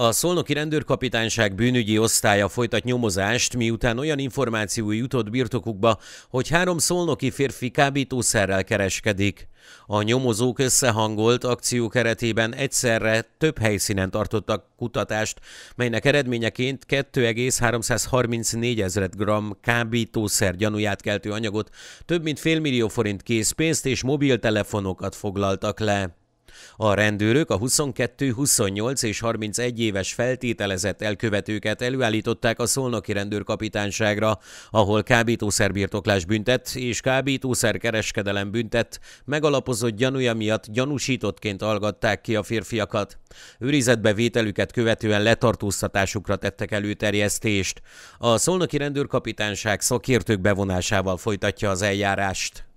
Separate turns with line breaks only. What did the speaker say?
A szolnoki rendőrkapitányság bűnügyi osztálya folytat nyomozást, miután olyan információ jutott birtokukba, hogy három szolnoki férfi kábítószerrel kereskedik. A nyomozók összehangolt akció keretében egyszerre több helyszínen tartottak kutatást, melynek eredményeként 2,334 ezret gram kábítószer gyanúját keltő anyagot, több mint félmillió forint készpénzt és mobiltelefonokat foglaltak le. A rendőrök a 22, 28 és 31 éves feltételezett elkövetőket előállították a szolnoki rendőrkapitányságra, ahol kábítószerbirtoklás büntet és kereskedelem büntet megalapozott gyanúja miatt gyanúsítottként algatták ki a férfiakat. Őrizetbe vételüket követően letartóztatásukra tettek előterjesztést. A szolnoki rendőrkapitányság szakértők bevonásával folytatja az eljárást.